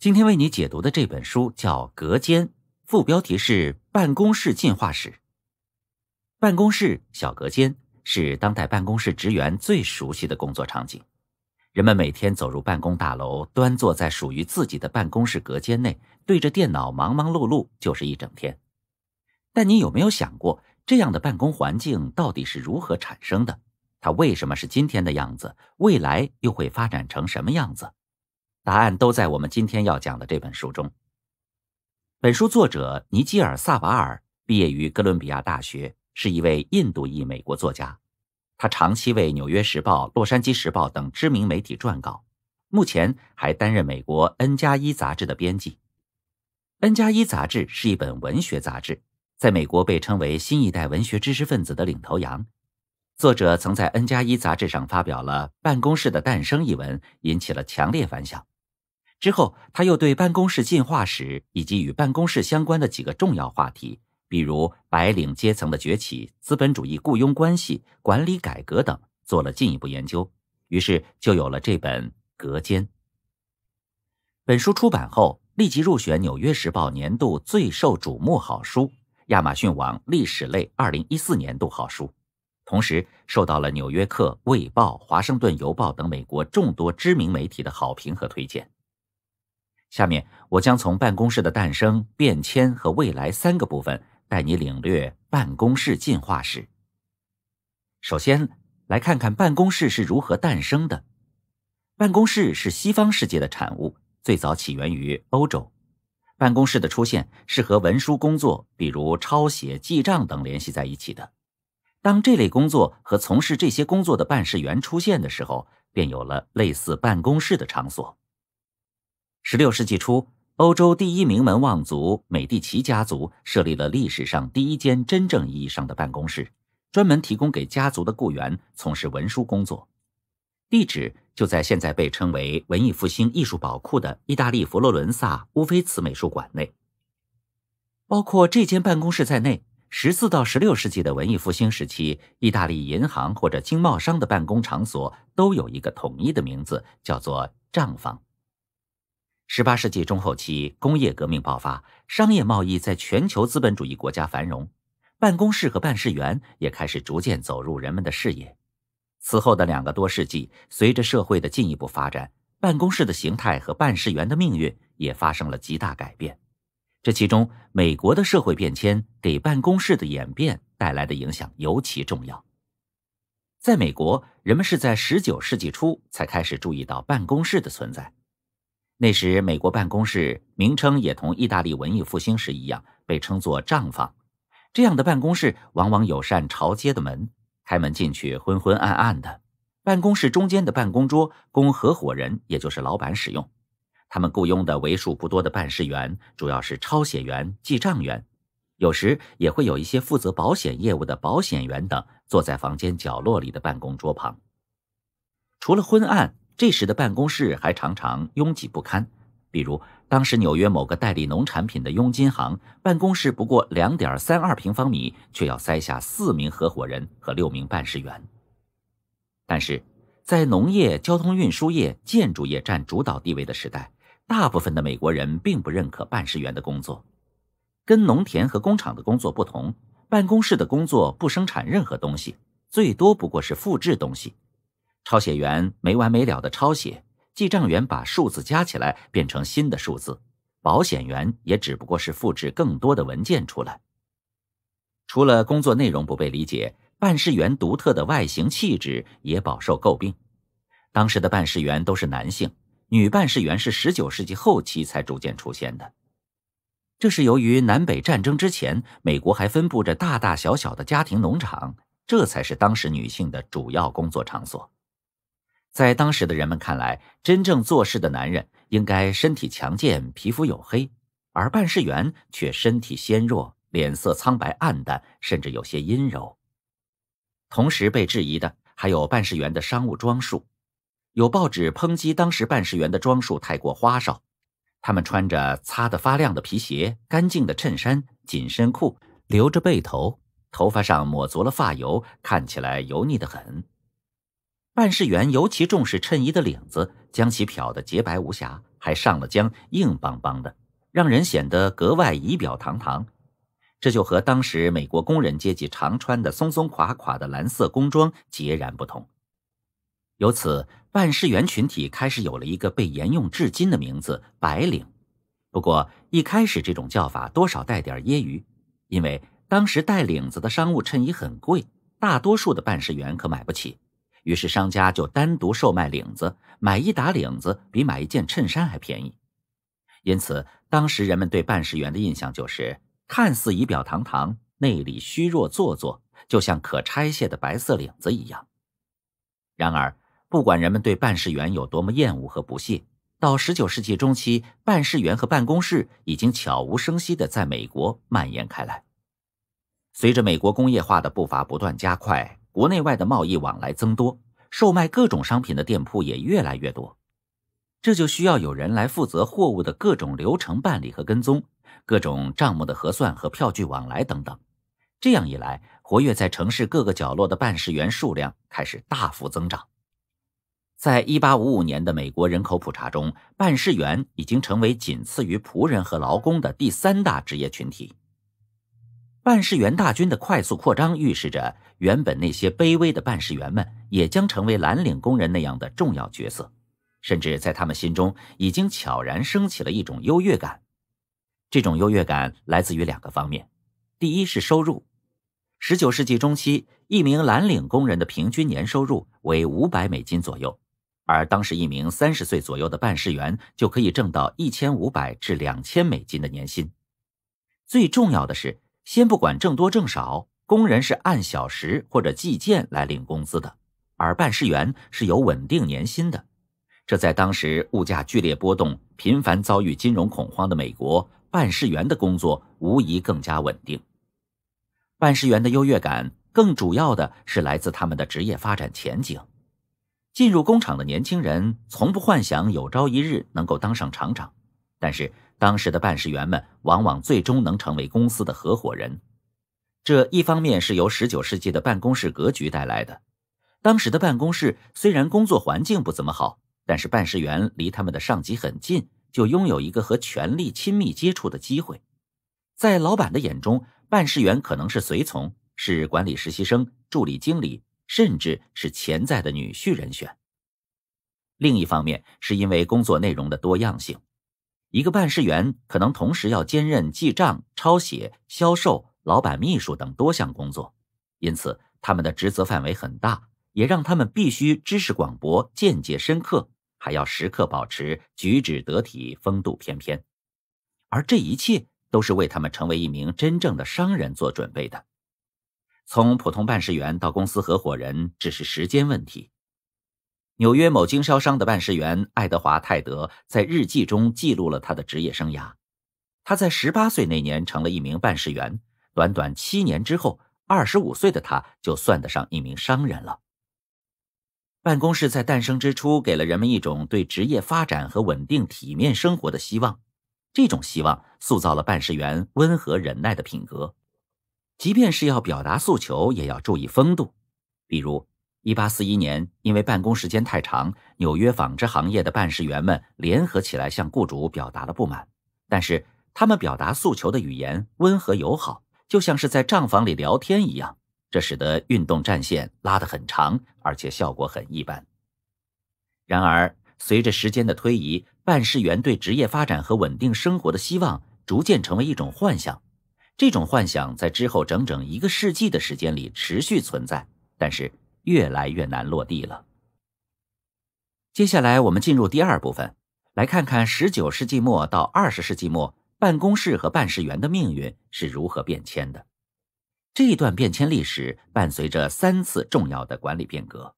今天为你解读的这本书叫《隔间》，副标题是《办公室进化史》。办公室小隔间是当代办公室职员最熟悉的工作场景。人们每天走入办公大楼，端坐在属于自己的办公室隔间内，对着电脑忙忙碌碌就是一整天。但你有没有想过，这样的办公环境到底是如何产生的？它为什么是今天的样子？未来又会发展成什么样子？答案都在我们今天要讲的这本书中。本书作者尼基尔·萨瓦尔毕业于哥伦比亚大学，是一位印度裔美国作家。他长期为《纽约时报》《洛杉矶时报》等知名媒体撰稿，目前还担任美国《N 加一》杂志的编辑。《N 加一》杂志是一本文学杂志，在美国被称为新一代文学知识分子的领头羊。作者曾在《N 加一》杂志上发表了《办公室的诞生》一文，引起了强烈反响。之后，他又对办公室进化史以及与办公室相关的几个重要话题，比如白领阶层的崛起、资本主义雇佣关系、管理改革等，做了进一步研究。于是就有了这本《隔间》。本书出版后，立即入选《纽约时报》年度最受瞩目好书、亚马逊网历史类二零一四年度好书，同时受到了《纽约客》《卫报》《华盛顿邮报》等美国众多知名媒体的好评和推荐。下面我将从办公室的诞生、变迁和未来三个部分，带你领略办公室进化史。首先，来看看办公室是如何诞生的。办公室是西方世界的产物，最早起源于欧洲。办公室的出现是和文书工作，比如抄写、记账等联系在一起的。当这类工作和从事这些工作的办事员出现的时候，便有了类似办公室的场所。十六世纪初，欧洲第一名门望族美第奇家族设立了历史上第一间真正意义上的办公室，专门提供给家族的雇员从事文书工作。地址就在现在被称为文艺复兴艺术宝库的意大利佛罗伦萨乌菲茨美术馆内。包括这间办公室在内，十四到十六世纪的文艺复兴时期，意大利银行或者经贸商的办公场所都有一个统一的名字，叫做账房。十八世纪中后期，工业革命爆发，商业贸易在全球资本主义国家繁荣，办公室和办事员也开始逐渐走入人们的视野。此后的两个多世纪，随着社会的进一步发展，办公室的形态和办事员的命运也发生了极大改变。这其中，美国的社会变迁给办公室的演变带来的影响尤其重要。在美国，人们是在十九世纪初才开始注意到办公室的存在。那时，美国办公室名称也同意大利文艺复兴时一样，被称作账房。这样的办公室往往有扇朝街的门，开门进去昏昏暗暗的。办公室中间的办公桌供合伙人，也就是老板使用。他们雇佣的为数不多的办事员，主要是抄写员、记账员，有时也会有一些负责保险业务的保险员等，坐在房间角落里的办公桌旁。除了昏暗。这时的办公室还常常拥挤不堪，比如当时纽约某个代理农产品的佣金行办公室不过两点三二平方米，却要塞下四名合伙人和六名办事员。但是，在农业、交通运输业、建筑业占主导地位的时代，大部分的美国人并不认可办事员的工作。跟农田和工厂的工作不同，办公室的工作不生产任何东西，最多不过是复制东西。抄写员没完没了的抄写，记账员把数字加起来变成新的数字，保险员也只不过是复制更多的文件出来。除了工作内容不被理解，办事员独特的外形气质也饱受诟病。当时的办事员都是男性，女办事员是十九世纪后期才逐渐出现的。这是由于南北战争之前，美国还分布着大大小小的家庭农场，这才是当时女性的主要工作场所。在当时的人们看来，真正做事的男人应该身体强健、皮肤黝黑，而办事员却身体纤弱、脸色苍白暗淡，甚至有些阴柔。同时被质疑的还有办事员的商务装束，有报纸抨击当时办事员的装束太过花哨，他们穿着擦得发亮的皮鞋、干净的衬衫、紧身裤，留着背头，头发上抹足了发油，看起来油腻得很。办事员尤其重视衬衣的领子，将其漂得洁白无瑕，还上了浆，硬邦邦的，让人显得格外仪表堂堂。这就和当时美国工人阶级常穿的松松垮垮的蓝色工装截然不同。由此，办事员群体开始有了一个被沿用至今的名字——白领。不过，一开始这种叫法多少带点揶揄，因为当时带领子的商务衬衣很贵，大多数的办事员可买不起。于是，商家就单独售卖领子，买一打领子比买一件衬衫还便宜。因此，当时人们对办事员的印象就是：看似仪表堂堂，内里虚弱做作，就像可拆卸的白色领子一样。然而，不管人们对办事员有多么厌恶和不屑，到十九世纪中期，办事员和办公室已经悄无声息的在美国蔓延开来。随着美国工业化的步伐不断加快。国内外的贸易往来增多，售卖各种商品的店铺也越来越多，这就需要有人来负责货物的各种流程办理和跟踪，各种账目的核算和票据往来等等。这样一来，活跃在城市各个角落的办事员数量开始大幅增长。在1855年的美国人口普查中，办事员已经成为仅次于仆人和劳工的第三大职业群体。办事员大军的快速扩张，预示着原本那些卑微的办事员们也将成为蓝领工人那样的重要角色，甚至在他们心中已经悄然升起了一种优越感。这种优越感来自于两个方面：第一是收入。十九世纪中期，一名蓝领工人的平均年收入为五百美金左右，而当时一名三十岁左右的办事员就可以挣到一千五百至两千美金的年薪。最重要的是。先不管挣多挣少，工人是按小时或者计件来领工资的，而办事员是有稳定年薪的。这在当时物价剧烈波动、频繁遭遇金融恐慌的美国，办事员的工作无疑更加稳定。办事员的优越感，更主要的是来自他们的职业发展前景。进入工厂的年轻人，从不幻想有朝一日能够当上厂长，但是。当时的办事员们往往最终能成为公司的合伙人，这一方面是由19世纪的办公室格局带来的。当时的办公室虽然工作环境不怎么好，但是办事员离他们的上级很近，就拥有一个和权力亲密接触的机会。在老板的眼中，办事员可能是随从、是管理实习生、助理经理，甚至是潜在的女婿人选。另一方面，是因为工作内容的多样性。一个办事员可能同时要兼任记账、抄写、销售、老板秘书等多项工作，因此他们的职责范围很大，也让他们必须知识广博、见解深刻，还要时刻保持举止得体、风度翩翩。而这一切都是为他们成为一名真正的商人做准备的。从普通办事员到公司合伙人，只是时间问题。纽约某经销商的办事员爱德华·泰德在日记中记录了他的职业生涯。他在十八岁那年成了一名办事员，短短七年之后，二十五岁的他就算得上一名商人了。办公室在诞生之初给了人们一种对职业发展和稳定体面生活的希望，这种希望塑造了办事员温和忍耐的品格。即便是要表达诉求，也要注意风度，比如。一八四一年，因为办公时间太长，纽约纺织行业的办事员们联合起来向雇主表达了不满。但是，他们表达诉求的语言温和友好，就像是在账房里聊天一样，这使得运动战线拉得很长，而且效果很一般。然而，随着时间的推移，办事员对职业发展和稳定生活的希望逐渐成为一种幻想。这种幻想在之后整整一个世纪的时间里持续存在，但是。越来越难落地了。接下来，我们进入第二部分，来看看十九世纪末到二十世纪末，办公室和办事员的命运是如何变迁的。这一段变迁历史伴随着三次重要的管理变革。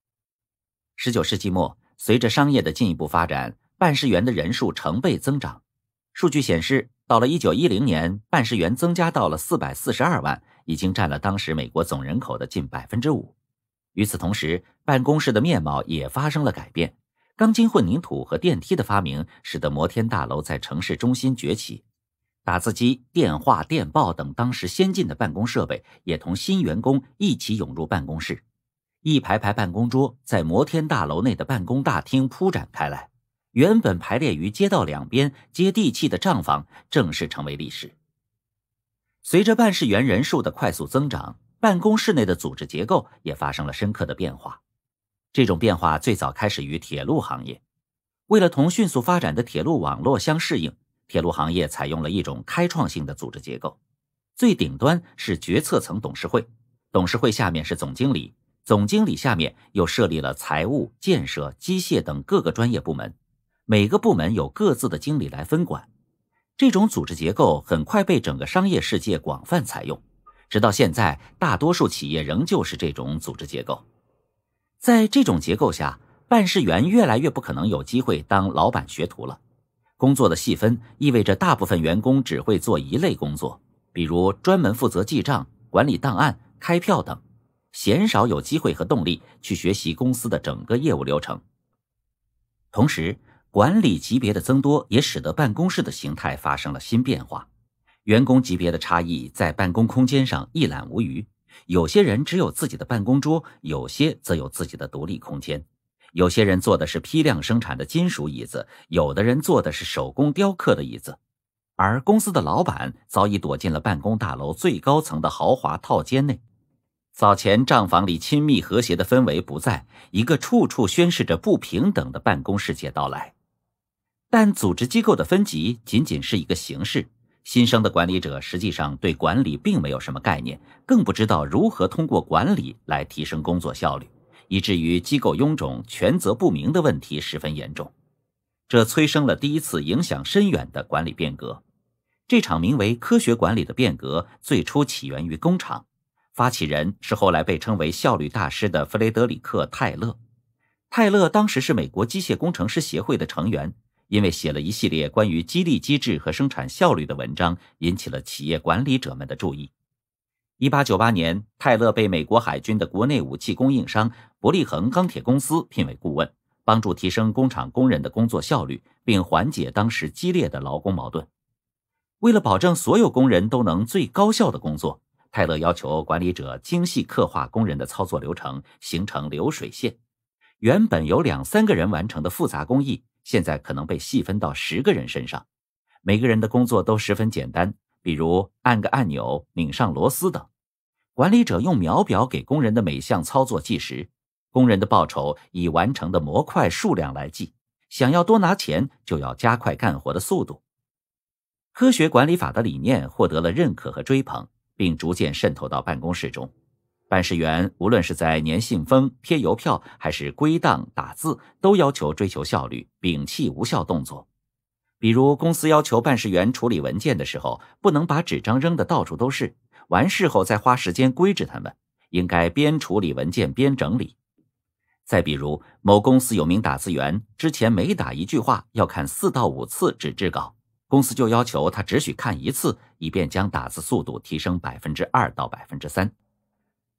十九世纪末，随着商业的进一步发展，办事员的人数成倍增长。数据显示，到了一九一零年，办事员增加到了四百四十二万，已经占了当时美国总人口的近百分之五。与此同时，办公室的面貌也发生了改变。钢筋混凝土和电梯的发明，使得摩天大楼在城市中心崛起。打字机、电话、电报等当时先进的办公设备，也同新员工一起涌入办公室。一排排办公桌在摩天大楼内的办公大厅铺展开来。原本排列于街道两边、接地气的账房，正式成为历史。随着办事员人数的快速增长。办公室内的组织结构也发生了深刻的变化。这种变化最早开始于铁路行业。为了同迅速发展的铁路网络相适应，铁路行业采用了一种开创性的组织结构。最顶端是决策层董事会，董事会下面是总经理，总经理下面又设立了财务、建设、机械等各个专业部门。每个部门有各自的经理来分管。这种组织结构很快被整个商业世界广泛采用。直到现在，大多数企业仍旧是这种组织结构。在这种结构下，办事员越来越不可能有机会当老板学徒了。工作的细分意味着大部分员工只会做一类工作，比如专门负责记账、管理档案、开票等，鲜少有机会和动力去学习公司的整个业务流程。同时，管理级别的增多也使得办公室的形态发生了新变化。员工级别的差异在办公空间上一览无余。有些人只有自己的办公桌，有些则有自己的独立空间。有些人坐的是批量生产的金属椅子，有的人坐的是手工雕刻的椅子。而公司的老板早已躲进了办公大楼最高层的豪华套间内。早前账房里亲密和谐的氛围不在，一个处处宣示着不平等的办公世界到来。但组织机构的分级仅仅是一个形式。新生的管理者实际上对管理并没有什么概念，更不知道如何通过管理来提升工作效率，以至于机构臃肿、权责不明的问题十分严重。这催生了第一次影响深远的管理变革。这场名为“科学管理”的变革最初起源于工厂，发起人是后来被称为“效率大师”的弗雷德里克·泰勒。泰勒当时是美国机械工程师协会的成员。因为写了一系列关于激励机制和生产效率的文章，引起了企业管理者们的注意。一八九八年，泰勒被美国海军的国内武器供应商伯利恒钢铁公司聘为顾问，帮助提升工厂工人的工作效率，并缓解当时激烈的劳工矛盾。为了保证所有工人都能最高效的工作，泰勒要求管理者精细刻画工人的操作流程，形成流水线。原本由两三个人完成的复杂工艺。现在可能被细分到十个人身上，每个人的工作都十分简单，比如按个按钮、拧上螺丝等。管理者用秒表给工人的每项操作计时，工人的报酬以完成的模块数量来计。想要多拿钱，就要加快干活的速度。科学管理法的理念获得了认可和追捧，并逐渐渗透到办公室中。办事员无论是在粘信封、贴邮票，还是归档、打字，都要求追求效率，摒弃无效动作。比如，公司要求办事员处理文件的时候，不能把纸张扔得到处都是，完事后再花时间归置他们，应该边处理文件边整理。再比如，某公司有名打字员，之前每打一句话要看四到五次纸质稿，公司就要求他只许看一次，以便将打字速度提升百分之二到百分之三。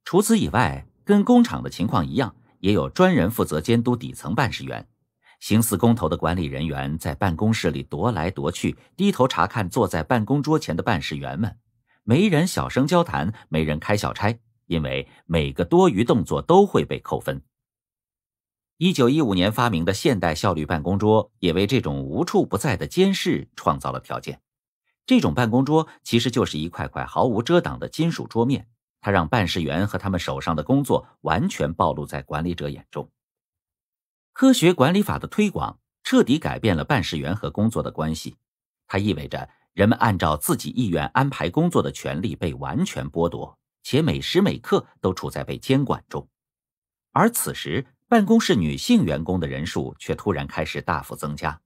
除此以外，跟工厂的情况一样，也有专人负责监督底层办事员。行似工头的管理人员在办公室里踱来踱去，低头查看坐在办公桌前的办事员们。没人小声交谈，没人开小差，因为每个多余动作都会被扣分。一九一五年发明的现代效率办公桌，也为这种无处不在的监视创造了条件。这种办公桌其实就是一块块毫无遮挡的金属桌面。他让办事员和他们手上的工作完全暴露在管理者眼中。科学管理法的推广彻底改变了办事员和工作的关系，它意味着人们按照自己意愿安排工作的权利被完全剥夺，且每时每刻都处在被监管中。而此时，办公室女性员工的人数却突然开始大幅增加。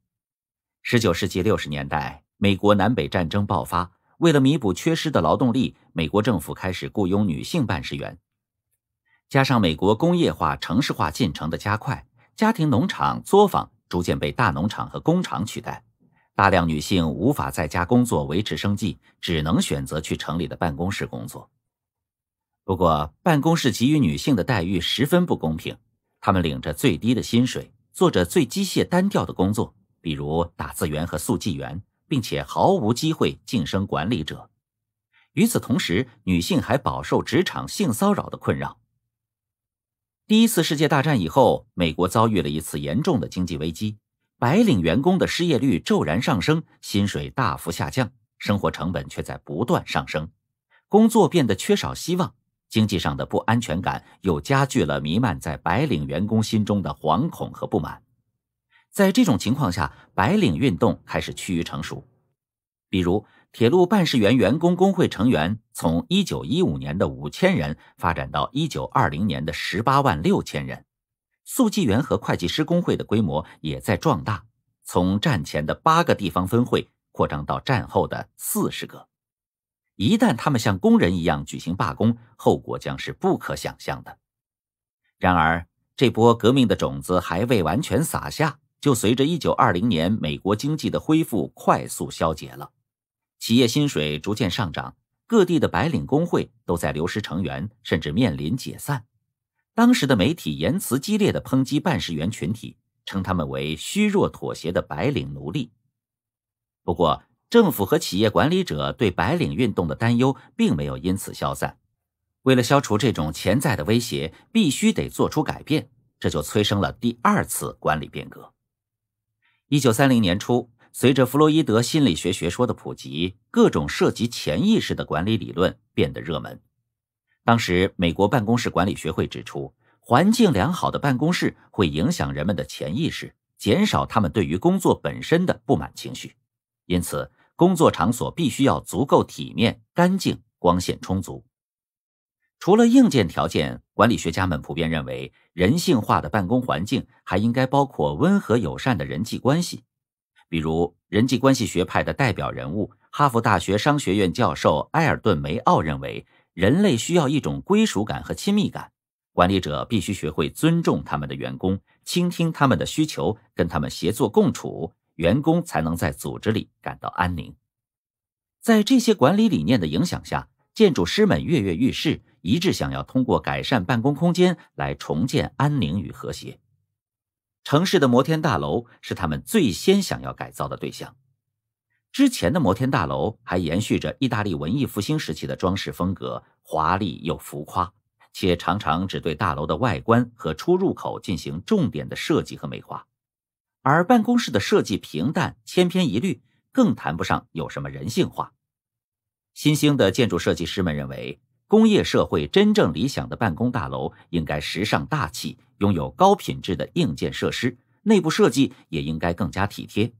十九世纪六十年代，美国南北战争爆发。为了弥补缺失的劳动力，美国政府开始雇佣女性办事员。加上美国工业化、城市化进程的加快，家庭农场、作坊逐渐被大农场和工厂取代，大量女性无法在家工作维持生计，只能选择去城里的办公室工作。不过，办公室给予女性的待遇十分不公平，她们领着最低的薪水，做着最机械、单调的工作，比如打字员和速记员。并且毫无机会晋升管理者。与此同时，女性还饱受职场性骚扰的困扰。第一次世界大战以后，美国遭遇了一次严重的经济危机，白领员工的失业率骤然上升，薪水大幅下降，生活成本却在不断上升，工作变得缺少希望，经济上的不安全感又加剧了弥漫在白领员工心中的惶恐和不满。在这种情况下，白领运动开始趋于成熟。比如，铁路办事员、员工工会成员从1915年的5000人发展到1920年的18万6000人；速记员和会计师工会的规模也在壮大，从战前的八个地方分会扩张到战后的四十个。一旦他们像工人一样举行罢工，后果将是不可想象的。然而，这波革命的种子还未完全撒下。就随着1920年美国经济的恢复快速消解了，企业薪水逐渐上涨，各地的白领工会都在流失成员，甚至面临解散。当时的媒体言辞激烈的抨击办事员群体，称他们为虚弱妥协的白领奴隶。不过，政府和企业管理者对白领运动的担忧并没有因此消散。为了消除这种潜在的威胁，必须得做出改变，这就催生了第二次管理变革。一九三零年初，随着弗洛伊德心理学学说的普及，各种涉及潜意识的管理理论变得热门。当时，美国办公室管理学会指出，环境良好的办公室会影响人们的潜意识，减少他们对于工作本身的不满情绪。因此，工作场所必须要足够体面、干净、光线充足。除了硬件条件，管理学家们普遍认为，人性化的办公环境还应该包括温和友善的人际关系。比如，人际关系学派的代表人物、哈佛大学商学院教授埃尔顿·梅奥认为，人类需要一种归属感和亲密感，管理者必须学会尊重他们的员工，倾听他们的需求，跟他们协作共处，员工才能在组织里感到安宁。在这些管理理念的影响下。建筑师们跃跃欲试，一致想要通过改善办公空间来重建安宁与和谐。城市的摩天大楼是他们最先想要改造的对象。之前的摩天大楼还延续着意大利文艺复兴时期的装饰风格，华丽又浮夸，且常常只对大楼的外观和出入口进行重点的设计和美化。而办公室的设计平淡、千篇一律，更谈不上有什么人性化。新兴的建筑设计师们认为，工业社会真正理想的办公大楼应该时尚大气，拥有高品质的硬件设施，内部设计也应该更加体贴。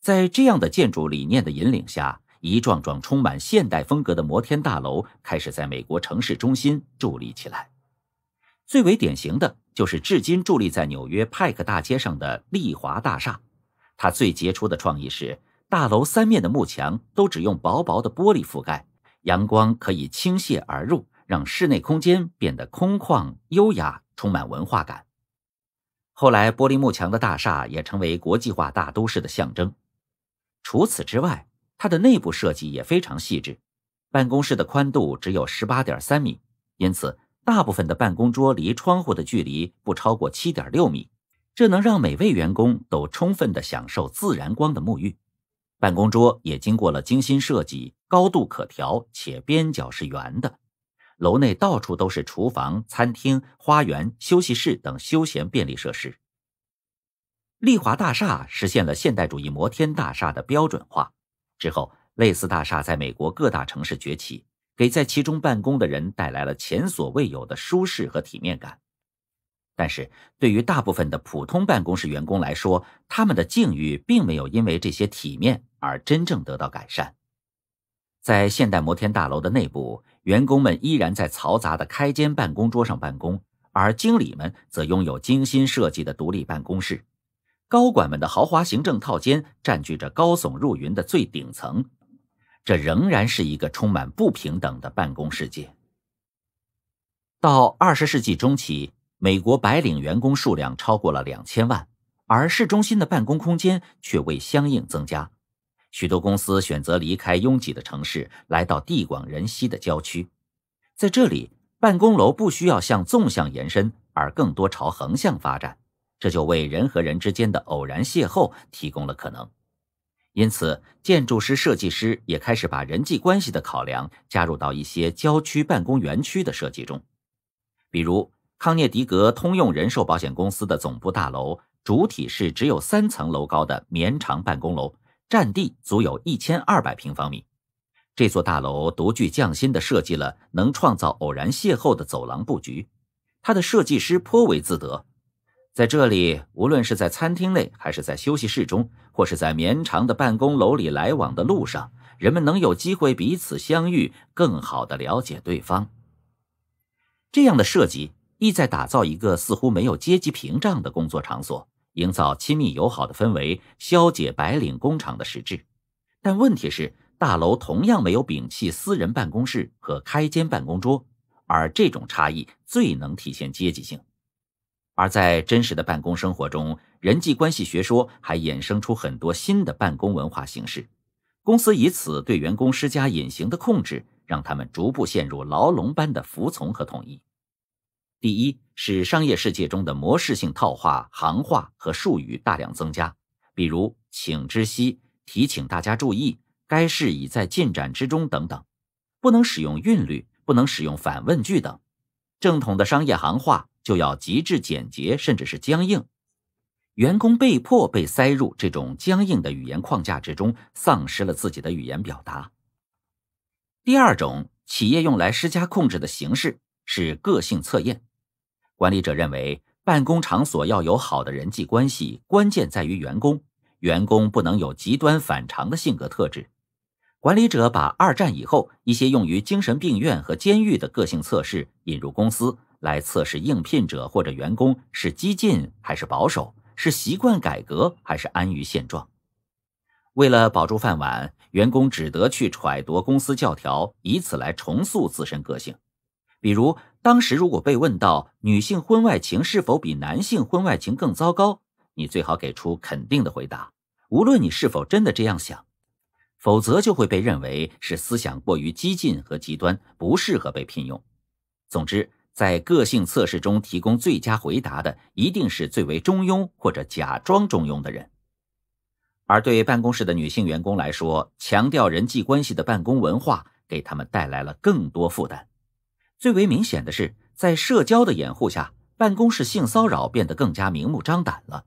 在这样的建筑理念的引领下，一幢幢充满现代风格的摩天大楼开始在美国城市中心伫立起来。最为典型的就是至今伫立在纽约派克大街上的丽华大厦，它最杰出的创意是。大楼三面的幕墙都只用薄薄的玻璃覆盖，阳光可以倾泻而入，让室内空间变得空旷优雅，充满文化感。后来，玻璃幕墙的大厦也成为国际化大都市的象征。除此之外，它的内部设计也非常细致。办公室的宽度只有十八点三米，因此大部分的办公桌离窗户的距离不超过七点六米，这能让每位员工都充分地享受自然光的沐浴。办公桌也经过了精心设计，高度可调且边角是圆的。楼内到处都是厨房、餐厅、花园、休息室等休闲便利设施。丽华大厦实现了现代主义摩天大厦的标准化，之后类似大厦在美国各大城市崛起，给在其中办公的人带来了前所未有的舒适和体面感。但是对于大部分的普通办公室员工来说，他们的境遇并没有因为这些体面而真正得到改善。在现代摩天大楼的内部，员工们依然在嘈杂的开间办公桌上办公，而经理们则拥有精心设计的独立办公室，高管们的豪华行政套间占据着高耸入云的最顶层。这仍然是一个充满不平等的办公世界。到二十世纪中期。美国白领员工数量超过了两千万，而市中心的办公空间却未相应增加。许多公司选择离开拥挤的城市，来到地广人稀的郊区。在这里，办公楼不需要向纵向延伸，而更多朝横向发展，这就为人和人之间的偶然邂逅提供了可能。因此，建筑师、设计师也开始把人际关系的考量加入到一些郊区办公园区的设计中，比如。康涅狄格通用人寿保险公司的总部大楼主体是只有三层楼高的绵长办公楼，占地足有一千二百平方米。这座大楼独具匠心的设计了能创造偶然邂逅的走廊布局。它的设计师颇为自得，在这里，无论是在餐厅内，还是在休息室中，或是在绵长的办公楼里来往的路上，人们能有机会彼此相遇，更好的了解对方。这样的设计。意在打造一个似乎没有阶级屏障的工作场所，营造亲密友好的氛围，消解白领工厂的实质。但问题是，大楼同样没有摒弃私人办公室和开间办公桌，而这种差异最能体现阶级性。而在真实的办公生活中，人际关系学说还衍生出很多新的办公文化形式，公司以此对员工施加隐形的控制，让他们逐步陷入牢笼般的服从和统一。第一是商业世界中的模式性套话、行话和术语大量增加，比如“请知悉”“提请大家注意”“该事已在进展之中”等等，不能使用韵律，不能使用反问句等。正统的商业行话就要极致简洁，甚至是僵硬。员工被迫被塞入这种僵硬的语言框架之中，丧失了自己的语言表达。第二种，企业用来施加控制的形式是个性测验。管理者认为，办公场所要有好的人际关系，关键在于员工。员工不能有极端反常的性格特质。管理者把二战以后一些用于精神病院和监狱的个性测试引入公司，来测试应聘者或者员工是激进还是保守，是习惯改革还是安于现状。为了保住饭碗，员工只得去揣度公司教条，以此来重塑自身个性。比如，当时如果被问到女性婚外情是否比男性婚外情更糟糕，你最好给出肯定的回答，无论你是否真的这样想，否则就会被认为是思想过于激进和极端，不适合被聘用。总之，在个性测试中提供最佳回答的，一定是最为中庸或者假装中庸的人。而对办公室的女性员工来说，强调人际关系的办公文化，给他们带来了更多负担。最为明显的是，在社交的掩护下，办公室性骚扰变得更加明目张胆了。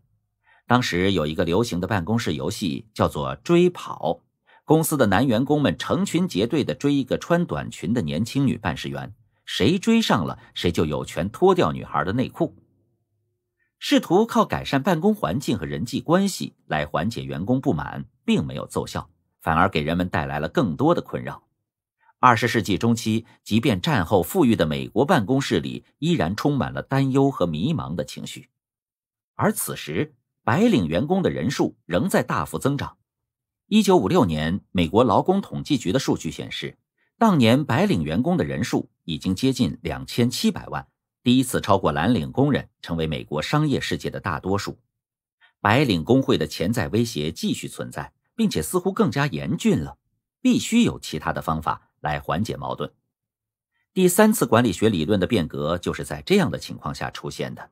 当时有一个流行的办公室游戏叫做“追跑”，公司的男员工们成群结队的追一个穿短裙的年轻女办事员，谁追上了，谁就有权脱掉女孩的内裤。试图靠改善办公环境和人际关系来缓解员工不满，并没有奏效，反而给人们带来了更多的困扰。二十世纪中期，即便战后富裕的美国办公室里依然充满了担忧和迷茫的情绪，而此时白领员工的人数仍在大幅增长。一九五六年，美国劳工统计局的数据显示，当年白领员工的人数已经接近两千七百万，第一次超过蓝领工人，成为美国商业世界的大多数。白领工会的潜在威胁继续存在，并且似乎更加严峻了。必须有其他的方法。来缓解矛盾。第三次管理学理论的变革就是在这样的情况下出现的。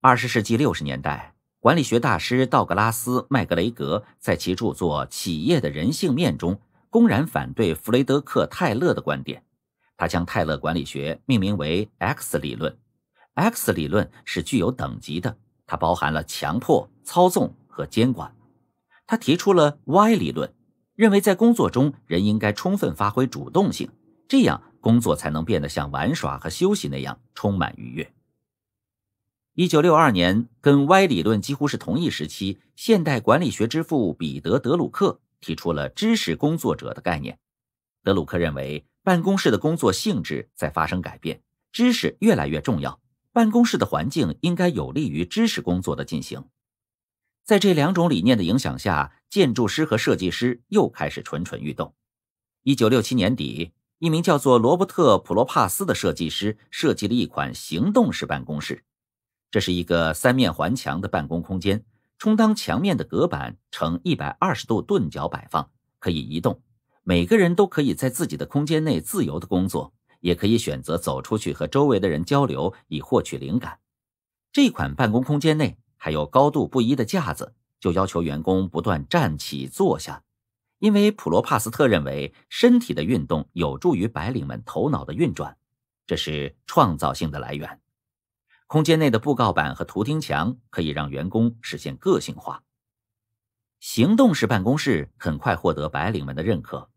二十世纪六十年代，管理学大师道格拉斯·麦格雷格在其著作《企业的人性面》中公然反对弗雷德克·泰勒的观点。他将泰勒管理学命名为 X 理论。X 理论是具有等级的，它包含了强迫、操纵和监管。他提出了 Y 理论。认为在工作中，人应该充分发挥主动性，这样工作才能变得像玩耍和休息那样充满愉悦。一九六二年，跟歪理论几乎是同一时期，现代管理学之父彼得·德鲁克提出了知识工作者的概念。德鲁克认为，办公室的工作性质在发生改变，知识越来越重要，办公室的环境应该有利于知识工作的进行。在这两种理念的影响下。建筑师和设计师又开始蠢蠢欲动。一九六七年底，一名叫做罗伯特·普罗帕斯的设计师设计了一款行动式办公室。这是一个三面环墙的办公空间，充当墙面的隔板呈一百二十度钝角摆放，可以移动。每个人都可以在自己的空间内自由的工作，也可以选择走出去和周围的人交流，以获取灵感。这款办公空间内还有高度不一的架子。就要求员工不断站起坐下，因为普罗帕斯特认为身体的运动有助于白领们头脑的运转，这是创造性的来源。空间内的布告板和图钉墙可以让员工实现个性化。行动式办公室很快获得白领们的认可，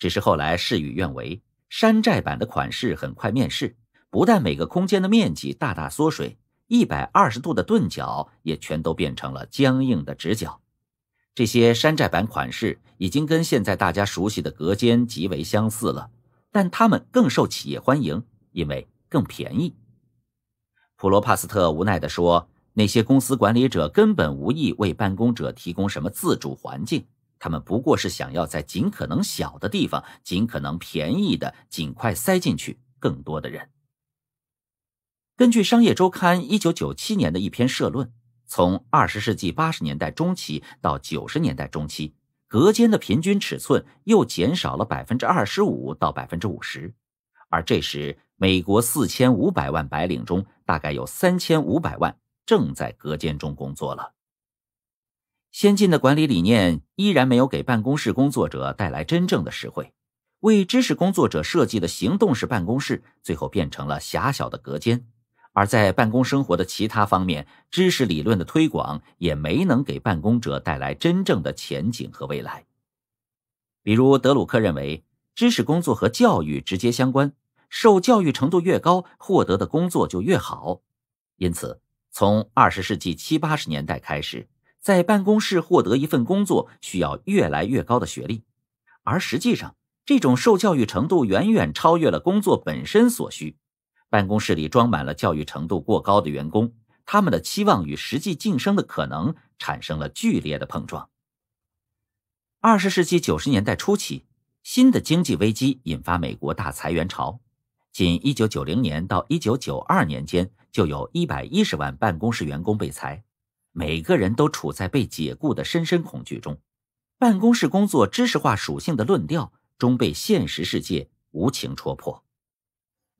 只是后来事与愿违，山寨版的款式很快面世，不但每个空间的面积大大缩水。一百二十度的钝角也全都变成了僵硬的直角，这些山寨版款式已经跟现在大家熟悉的隔间极为相似了，但他们更受企业欢迎，因为更便宜。普罗帕斯特无奈地说：“那些公司管理者根本无意为办公者提供什么自主环境，他们不过是想要在尽可能小的地方、尽可能便宜的、尽快塞进去更多的人。”根据《商业周刊》一九九七年的一篇社论，从二十世纪八十年代中期到九十年代中期，隔间的平均尺寸又减少了百分之二十五到百分之五十，而这时，美国四千五百万白领中，大概有三千五百万正在隔间中工作了。先进的管理理念依然没有给办公室工作者带来真正的实惠，为知识工作者设计的行动式办公室，最后变成了狭小的隔间。而在办公生活的其他方面，知识理论的推广也没能给办公者带来真正的前景和未来。比如，德鲁克认为，知识工作和教育直接相关，受教育程度越高，获得的工作就越好。因此，从二十世纪七八十年代开始，在办公室获得一份工作需要越来越高的学历，而实际上，这种受教育程度远远超越了工作本身所需。办公室里装满了教育程度过高的员工，他们的期望与实际晋升的可能产生了剧烈的碰撞。二十世纪九十年代初期，新的经济危机引发美国大裁员潮，仅一九九零年到一九九二年间就有一百一十万办公室员工被裁，每个人都处在被解雇的深深恐惧中。办公室工作知识化属性的论调，终被现实世界无情戳破。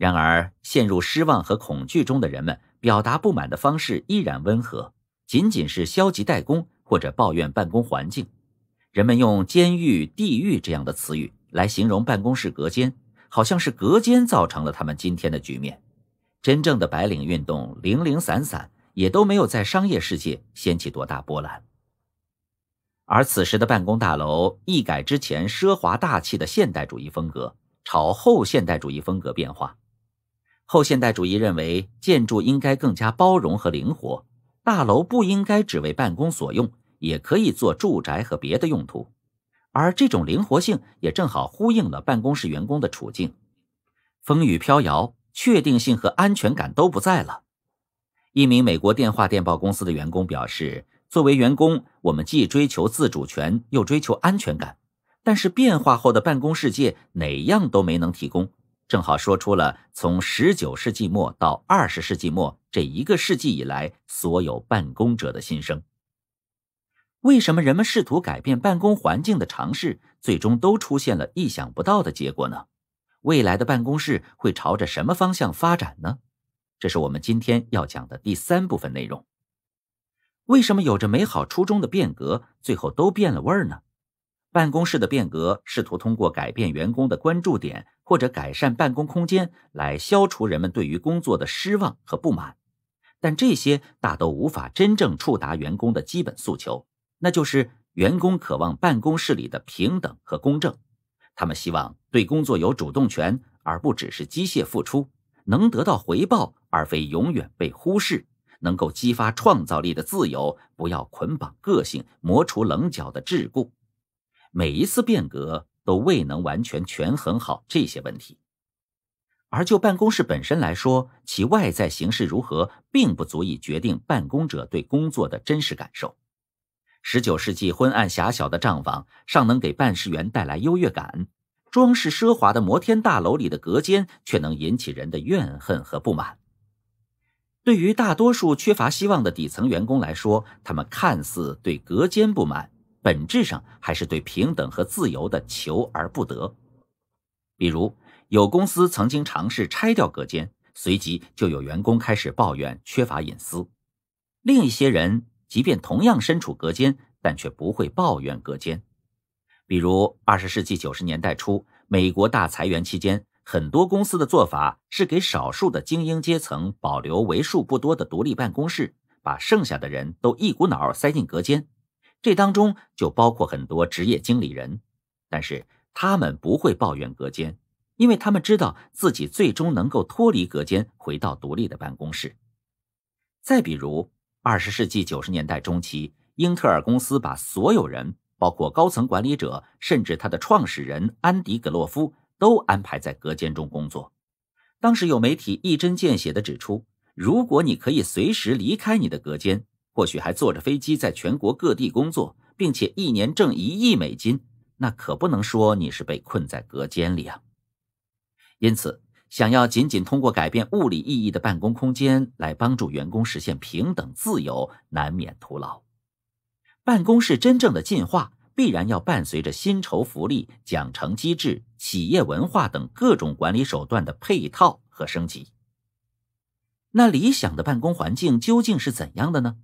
然而，陷入失望和恐惧中的人们，表达不满的方式依然温和，仅仅是消极怠工或者抱怨办公环境。人们用“监狱”“地狱”这样的词语来形容办公室隔间，好像是隔间造成了他们今天的局面。真正的白领运动零零散散，也都没有在商业世界掀起多大波澜。而此时的办公大楼一改之前奢华大气的现代主义风格，朝后现代主义风格变化。后现代主义认为，建筑应该更加包容和灵活，大楼不应该只为办公所用，也可以做住宅和别的用途。而这种灵活性也正好呼应了办公室员工的处境：风雨飘摇，确定性和安全感都不在了。一名美国电话电报公司的员工表示：“作为员工，我们既追求自主权，又追求安全感，但是变化后的办公世界哪样都没能提供。”正好说出了从十九世纪末到二十世纪末这一个世纪以来所有办公者的心声。为什么人们试图改变办公环境的尝试，最终都出现了意想不到的结果呢？未来的办公室会朝着什么方向发展呢？这是我们今天要讲的第三部分内容。为什么有着美好初衷的变革，最后都变了味儿呢？办公室的变革试图通过改变员工的关注点或者改善办公空间来消除人们对于工作的失望和不满，但这些大都无法真正触达员工的基本诉求，那就是员工渴望办公室里的平等和公正。他们希望对工作有主动权，而不只是机械付出；能得到回报，而非永远被忽视；能够激发创造力的自由，不要捆绑个性、磨除棱角的桎梏。每一次变革都未能完全权衡好这些问题，而就办公室本身来说，其外在形式如何，并不足以决定办公者对工作的真实感受。十九世纪昏暗狭小的账房尚能给办事员带来优越感，装饰奢华的摩天大楼里的隔间却能引起人的怨恨和不满。对于大多数缺乏希望的底层员工来说，他们看似对隔间不满。本质上还是对平等和自由的求而不得。比如，有公司曾经尝试拆掉隔间，随即就有员工开始抱怨缺乏隐私；另一些人，即便同样身处隔间，但却不会抱怨隔间。比如，二十世纪九十年代初，美国大裁员期间，很多公司的做法是给少数的精英阶层保留为数不多的独立办公室，把剩下的人都一股脑塞进隔间。这当中就包括很多职业经理人，但是他们不会抱怨隔间，因为他们知道自己最终能够脱离隔间，回到独立的办公室。再比如，二十世纪九十年代中期，英特尔公司把所有人，包括高层管理者，甚至他的创始人安迪·格洛夫，都安排在隔间中工作。当时有媒体一针见血的指出：如果你可以随时离开你的隔间，或许还坐着飞机在全国各地工作，并且一年挣一亿美金，那可不能说你是被困在隔间里啊。因此，想要仅仅通过改变物理意义的办公空间来帮助员工实现平等自由，难免徒劳。办公室真正的进化，必然要伴随着薪酬福利、奖惩机制、企业文化等各种管理手段的配套和升级。那理想的办公环境究竟是怎样的呢？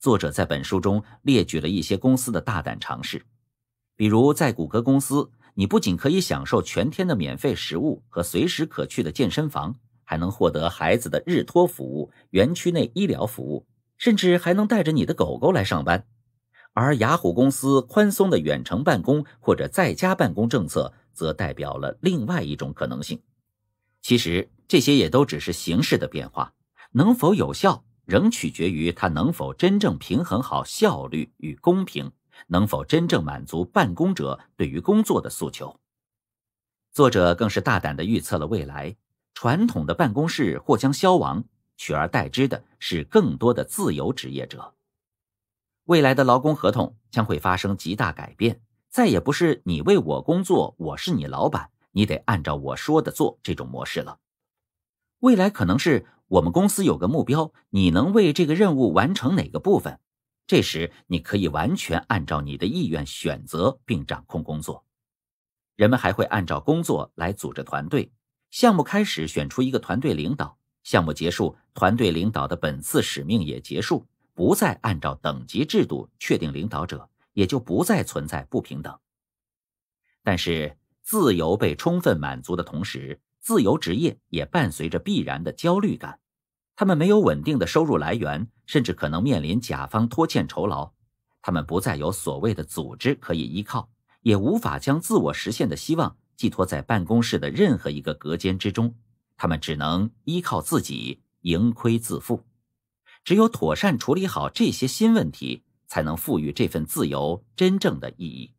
作者在本书中列举了一些公司的大胆尝试，比如在谷歌公司，你不仅可以享受全天的免费食物和随时可去的健身房，还能获得孩子的日托服务、园区内医疗服务，甚至还能带着你的狗狗来上班。而雅虎公司宽松的远程办公或者在家办公政策，则代表了另外一种可能性。其实，这些也都只是形式的变化，能否有效？仍取决于它能否真正平衡好效率与公平，能否真正满足办公者对于工作的诉求。作者更是大胆地预测了未来：传统的办公室或将消亡，取而代之的是更多的自由职业者。未来的劳工合同将会发生极大改变，再也不是你为我工作，我是你老板，你得按照我说的做这种模式了。未来可能是。我们公司有个目标，你能为这个任务完成哪个部分？这时你可以完全按照你的意愿选择并掌控工作。人们还会按照工作来组织团队。项目开始选出一个团队领导，项目结束，团队领导的本次使命也结束，不再按照等级制度确定领导者，也就不再存在不平等。但是自由被充分满足的同时。自由职业也伴随着必然的焦虑感，他们没有稳定的收入来源，甚至可能面临甲方拖欠酬劳。他们不再有所谓的组织可以依靠，也无法将自我实现的希望寄托在办公室的任何一个隔间之中。他们只能依靠自己，盈亏自负。只有妥善处理好这些新问题，才能赋予这份自由真正的意义。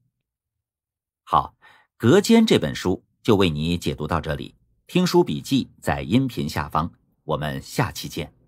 好，《隔间》这本书就为你解读到这里。听书笔记在音频下方，我们下期见。